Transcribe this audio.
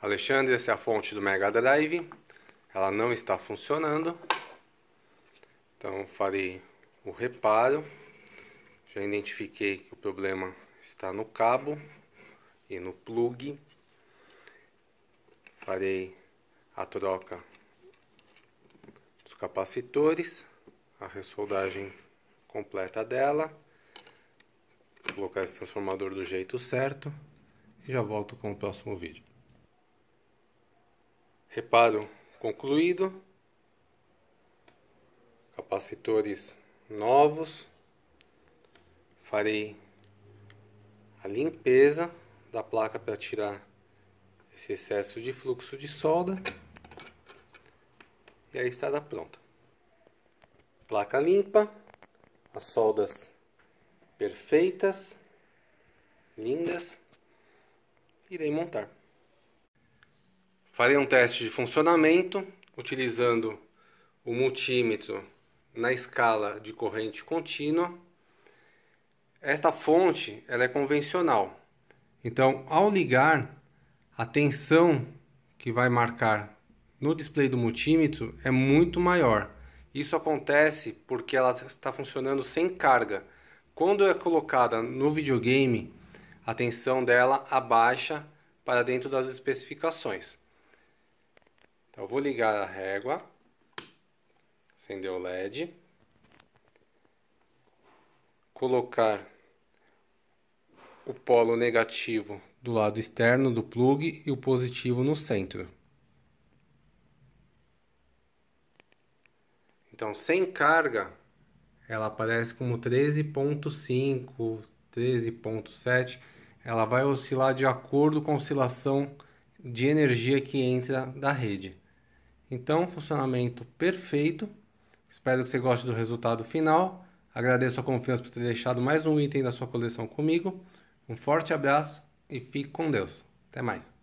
Alexandre, essa é a fonte do Mega Drive. Ela não está funcionando. Então farei o reparo. Já identifiquei que o problema está no cabo e no plug. Farei a troca dos capacitores, a ressoldagem completa dela. Vou colocar esse transformador do jeito certo e já volto com o próximo vídeo. Reparo concluído. Capacitores novos. Farei a limpeza da placa para tirar esse excesso de fluxo de solda. E aí estará pronta. Placa limpa, as soldas perfeitas, lindas. Irei montar. Farei um teste de funcionamento utilizando o multímetro na escala de corrente contínua. Esta fonte ela é convencional. Então, ao ligar, a tensão que vai marcar no display do multímetro é muito maior. Isso acontece porque ela está funcionando sem carga. Quando é colocada no videogame, a tensão dela abaixa para dentro das especificações. Então eu vou ligar a régua, acender o LED, colocar o polo negativo do lado externo do plug e o positivo no centro. Então, sem carga, ela aparece como 13.5, 13.7. Ela vai oscilar de acordo com a oscilação de energia que entra da rede. Então, funcionamento perfeito. Espero que você goste do resultado final. Agradeço a confiança por ter deixado mais um item da sua coleção comigo. Um forte abraço e fique com Deus. Até mais.